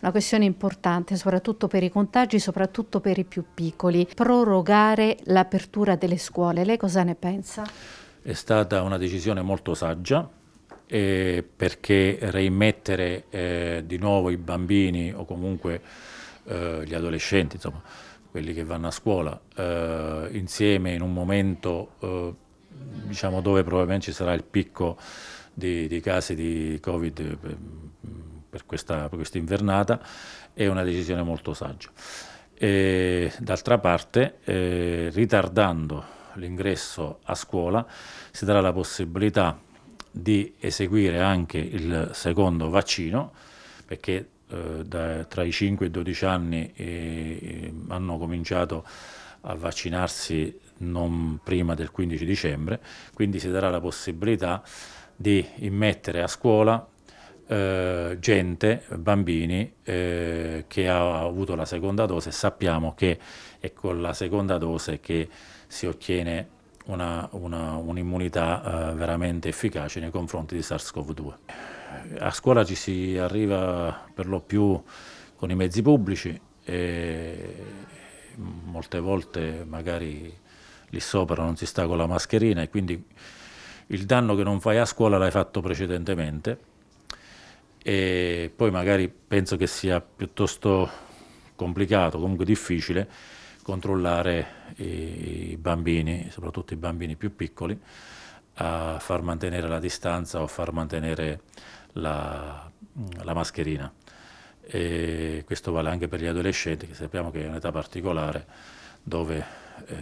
una questione importante soprattutto per i contagi, soprattutto per i più piccoli, prorogare l'apertura delle scuole. Lei cosa ne pensa? È stata una decisione molto saggia, eh, perché reimmettere eh, di nuovo i bambini o comunque eh, gli adolescenti, insomma, quelli che vanno a scuola, eh, insieme in un momento eh, diciamo, dove probabilmente ci sarà il picco di, di casi di Covid eh, per questa, per questa invernata è una decisione molto saggia. E, d'altra parte, eh, ritardando l'ingresso a scuola si darà la possibilità di eseguire anche il secondo vaccino, perché eh, da, tra i 5 e i 12 anni eh, eh, hanno cominciato a vaccinarsi non prima del 15 dicembre, quindi si darà la possibilità di immettere a scuola eh, gente, bambini eh, che ha avuto la seconda dose, sappiamo che è con la seconda dose che si ottiene un'immunità eh, veramente efficace nei confronti di SARS-CoV-2. A scuola ci si arriva per lo più con i mezzi pubblici e molte volte magari lì sopra non si sta con la mascherina e quindi il danno che non fai a scuola l'hai fatto precedentemente e poi magari penso che sia piuttosto complicato, comunque difficile, controllare i bambini, soprattutto i bambini più piccoli, a far mantenere la distanza o a far mantenere la, la mascherina. E questo vale anche per gli adolescenti, che sappiamo che è un'età particolare dove eh,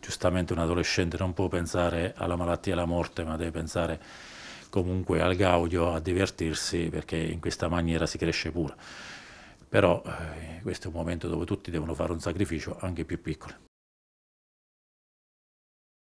giustamente un adolescente non può pensare alla malattia e alla morte, ma deve pensare comunque al gaudio a divertirsi perché in questa maniera si cresce pure. Però eh, questo è un momento dove tutti devono fare un sacrificio, anche i più piccoli.